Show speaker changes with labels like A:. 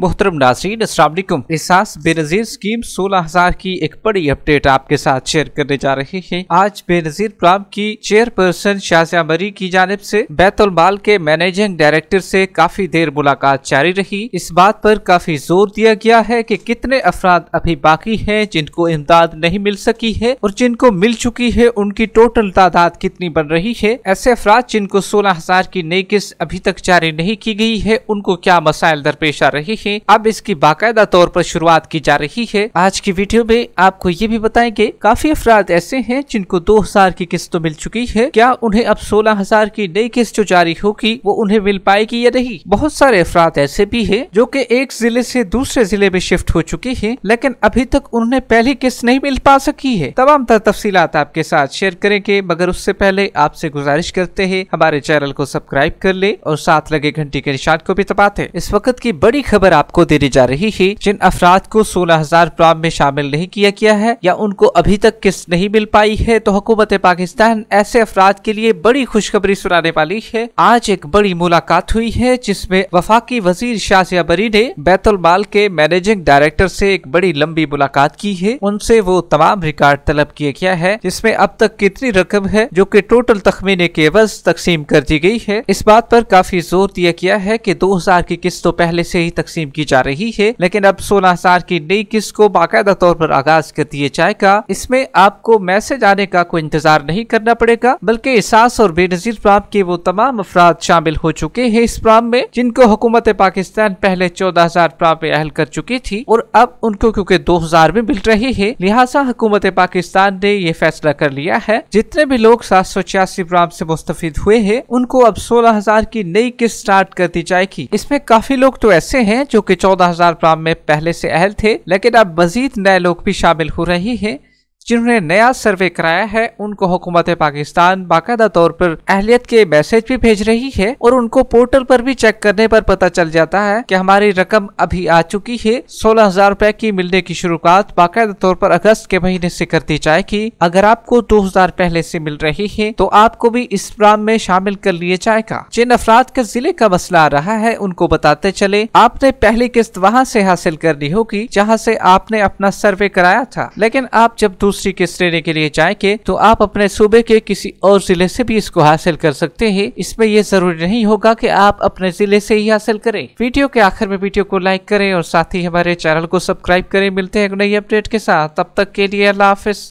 A: मोहतरम नाजरीन असलम एहसास बेनजीर स्कीम सोलह हजार की एक बड़ी अपडेट आपके साथ शेयर करने जा रहे हैं आज बेनजीर प्राम की चेयरपर्सन शाजिया मरी की जानब बैतुल बैतुलमाल के मैनेजिंग डायरेक्टर से काफी देर मुलाकात जारी रही इस बात पर काफी जोर दिया गया है कि कितने अफराद अभी बाकी हैं जिनको इमदाद नहीं मिल सकी है और जिनको मिल चुकी है उनकी टोटल तादाद कितनी बन रही है ऐसे अफराद जिनको सोलह हजार की नई किस्त अभी तक जारी नहीं की गई है उनको क्या मसाइल दरपेश आ रही है देखें अब इसकी बाकायदा तौर पर शुरुआत की जा रही है आज की वीडियो में आपको ये भी बताएंगे काफी अफराद ऐसे हैं जिनको दो हजार की किस्त तो मिल चुकी है क्या उन्हें अब सोलह हजार की नई किस्त जो जारी होगी वो उन्हें मिल पाएगी या नहीं बहुत सारे अफराद ऐसे भी है जो की एक जिले ऐसी दूसरे जिले में शिफ्ट हो चुके हैं लेकिन अभी तक उन्हें पहली किस्त नहीं मिल पा सकी है तमाम तर आपके साथ शेयर करेंगे मगर उससे पहले आपसे गुजारिश करते हैं हमारे चैनल को सब्सक्राइब कर ले और साथ लगे घंटी के निशान को भी तपाते इस वक्त की बड़ी खबर आपको देने जा रही है जिन अफराद को सोलह हजार प्लान में शामिल नहीं किया गया है या उनको अभी तक किस्त नहीं मिल पाई है तो हुकूमत पाकिस्तान ऐसे अफराद के लिए बड़ी खुशखबरी सुनाने वाली है आज एक बड़ी मुलाकात हुई है जिसमे वफाकी वजीर शाहिया बरी ने बैतुल माल के मैनेजिंग डायरेक्टर से एक बड़ी लंबी मुलाकात की है उनसे वो तमाम रिकॉर्ड तलब किया गया है जिसमें अब तक कितनी रकम है जो कि टोटल तखमीने के वज तकसीम कर दी गई है इस बात पर काफी जोर दिया गया है कि 2000 की किस्त तो पहले से ही तकसीम तकसीम की जा रही है लेकिन अब सोलह साल की नई किस्त को बाकायदा तौर पर आगाज कर दिया जाएगा इसमें आपको मैसेज आने का कोई इंतजार नहीं करना पड़ेगा बल्कि एहसास और बेनजीर प्राम के वो तमाम अफराद शामिल हो चुके हैं इस प्राम में जिनको हुकूमत पाकिस्तान पहले चौदह हजार प्राम में अहल कर चुकी थी और अब उनको क्योंकि दो हजार में मिल रही है लिहाजा हुकूमत पाकिस्तान ने ये फैसला कर लिया है जितने भी लोग सात सौ छियासी प्राम से मुस्तफ हुए हैं उनको अब सोलह हजार की नई किस्त स्टार्ट कर दी जाएगी इसमें काफी लोग तो ऐसे हैं जो जो कि चौदह हजार प्राप्त में पहले से अहल थे लेकिन अब मजीद नए लोग भी शामिल हो रहे हैं जिन्होंने नया सर्वे कराया है उनको हुकूमत पाकिस्तान बाकायदा तौर पर अहलियत के मैसेज भी भेज रही है और उनको पोर्टल पर भी चेक करने पर पता चल जाता है कि हमारी रकम अभी आ चुकी है सोलह हजार रूपए की मिलने की शुरुआत बाकायदा तौर पर अगस्त के महीने से कर दी जाएगी अगर आपको दो हजार पहले से मिल रही है तो आपको भी इस प्रोग्राम में शामिल कर लिया जाएगा जिन अफराद के जिले का मसला आ रहा है उनको बताते चले आपने पहली किस्त वहाँ से हासिल करनी होगी जहाँ से आपने अपना सर्वे कराया था लेकिन आप जब दूसरे दूसरी की श्रेणी के लिए जाएंगे तो आप अपने सूबे के किसी और जिले से भी इसको हासिल कर सकते हैं इसमें यह जरूरी नहीं होगा कि आप अपने जिले से ही हासिल करें वीडियो के आखिर में वीडियो को लाइक करें और साथ ही हमारे चैनल को सब्सक्राइब करें मिलते हैं एक नई अपडेट के साथ तब तक के लिए अल्लाह हाफिज